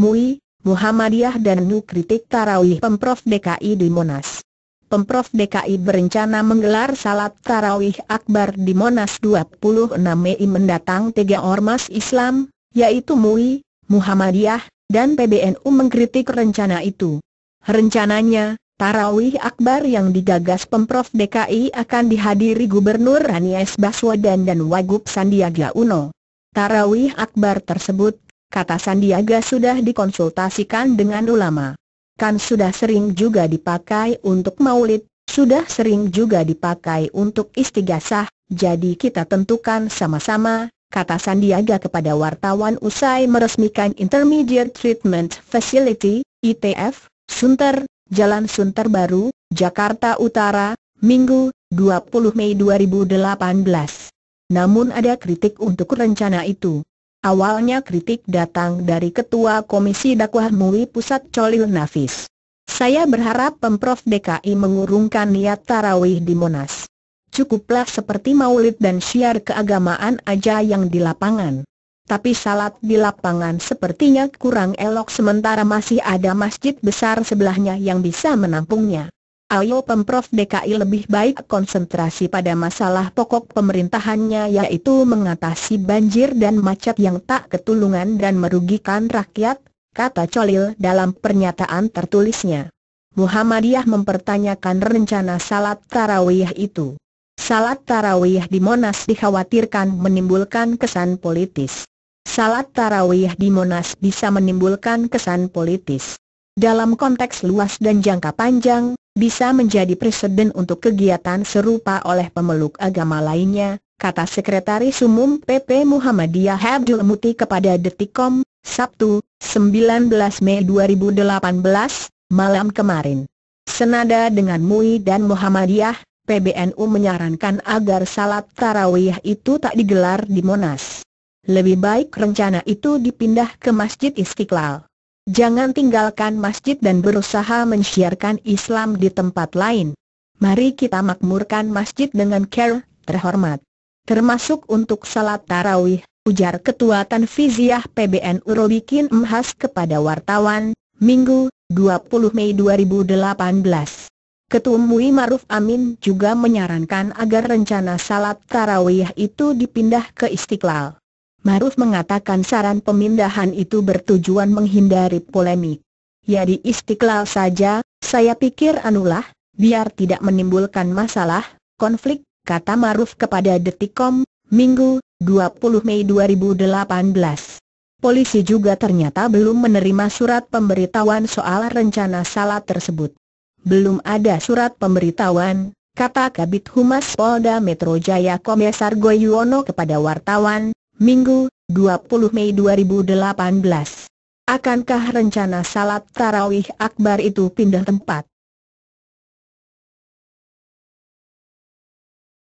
MUI, Muhammadiyah dan NU kritik Tarawih Pemprov DKI di Monas. Pemprov DKI berencana menggelar salat Tarawih Akbar di Monas 26 Mei mendatang tiga ormas Islam, yaitu MUI, Muhammadiyah, dan PBNU mengkritik rencana itu. Rencananya, Tarawih Akbar yang digagas Pemprov DKI akan dihadiri Gubernur Anies Baswedan dan Wagub Sandiaga Uno. Tarawih Akbar tersebut kata Sandiaga sudah dikonsultasikan dengan ulama. Kan sudah sering juga dipakai untuk maulid, sudah sering juga dipakai untuk istighasah, jadi kita tentukan sama-sama, kata Sandiaga kepada wartawan usai meresmikan Intermediate Treatment Facility, ITF, Sunter, Jalan Sunter Baru, Jakarta Utara, Minggu, 20 Mei 2018. Namun ada kritik untuk rencana itu. Awalnya kritik datang dari Ketua Komisi Dakwah MUI Pusat Colil Nafis. Saya berharap Pemprov DKI mengurungkan niat tarawih di Monas. Cukuplah seperti maulid dan syiar keagamaan aja yang di lapangan. Tapi salat di lapangan sepertinya kurang elok sementara masih ada masjid besar sebelahnya yang bisa menampungnya. Ayo Pemprov DKI lebih baik konsentrasi pada masalah pokok pemerintahannya yaitu mengatasi banjir dan macet yang tak ketulungan dan merugikan rakyat, kata Colil dalam pernyataan tertulisnya. Muhammadiyah mempertanyakan rencana salat tarawih itu. Salat tarawih di Monas dikhawatirkan menimbulkan kesan politis. Salat tarawih di Monas bisa menimbulkan kesan politis dalam konteks luas dan jangka panjang, bisa menjadi presiden untuk kegiatan serupa oleh pemeluk agama lainnya, kata Sekretaris Umum PP Muhammadiyah Abdul Muti kepada Detikom, Sabtu, 19 Mei 2018, malam kemarin. Senada dengan MUI dan Muhammadiyah, PBNU menyarankan agar salat tarawih itu tak digelar di Monas. Lebih baik rencana itu dipindah ke Masjid Istiqlal. Jangan tinggalkan masjid dan berusaha mensiarkan Islam di tempat lain. Mari kita makmurkan masjid dengan care, terhormat. Termasuk untuk salat tarawih, ujar Ketua Tanfiziah PBNU PBN Urobikin Emhas kepada wartawan, Minggu, 20 Mei 2018. Ketum MUI Maruf Amin juga menyarankan agar rencana salat tarawih itu dipindah ke Istiqlal. Maruf mengatakan saran pemindahan itu bertujuan menghindari polemik. Ya di istiqlal saja, saya pikir anulah, biar tidak menimbulkan masalah, konflik, kata Maruf kepada Detikom, Minggu, 20 Mei 2018. Polisi juga ternyata belum menerima surat pemberitahuan soal rencana salat tersebut. Belum ada surat pemberitahuan, kata Kabit Humas Polda Metro Jaya Komisar Goyuono kepada wartawan, Minggu, 20 Mei 2018. Akankah rencana salat tarawih akbar itu pindah tempat?